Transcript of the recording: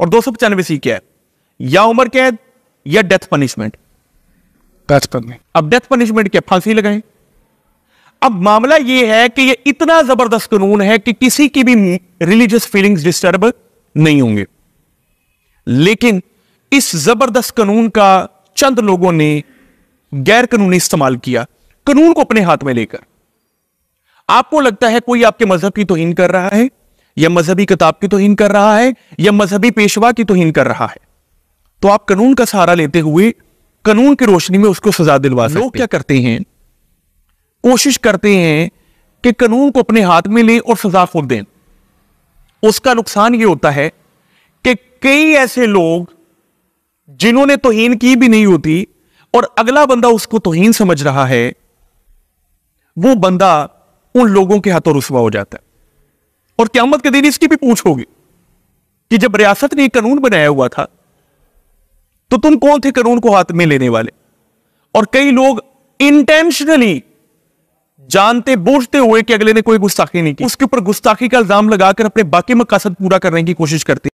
और दो सौ पचानवे सी क्या है या उम्र कैद या डेथ पनिशमेंट डेथ पनिशमेंट अब डेथ पनिशमेंट क्या फांसी लगाए अब मामला यह है कि यह इतना जबरदस्त कानून है कि किसी की भी रिलीजियस फीलिंग्स डिस्टर्ब नहीं होंगे लेकिन इस जबरदस्त कानून का चंद लोगों ने गैर कानूनी इस्तेमाल किया कानून को अपने हाथ में लेकर आपको लगता है कोई आपके मजहब की तोहिन कर रहा है या मजहबी किताब की तोहन कर रहा है या मजहबी पेशवा की तोहन कर रहा है तो आप कानून का सहारा लेते हुए कानून की रोशनी में उसको सजा दिलवा लोग क्या करते हैं कोशिश करते हैं कि कानून को अपने हाथ में लें और सजा खुद दें उसका नुकसान यह होता है कि कई ऐसे लोग जिन्होंने तोहीन की भी नहीं होती और अगला बंदा उसको तोहिन समझ रहा है वो बंदा उन लोगों के हाथों रुसवा हो जाता है और क्यामत के दिन इसकी भी पूछ होगी कि जब रियासत ने कानून बनाया हुआ था तो तुम कौन थे कानून को हाथ में लेने वाले और कई लोग इंटेंशनली जानते बोझते हुए कि अगले ने कोई गुस्ताखी नहीं की उसके ऊपर गुस्ताखी का इल्जाम लगाकर अपने बाकी मकासद पूरा करने की कोशिश करते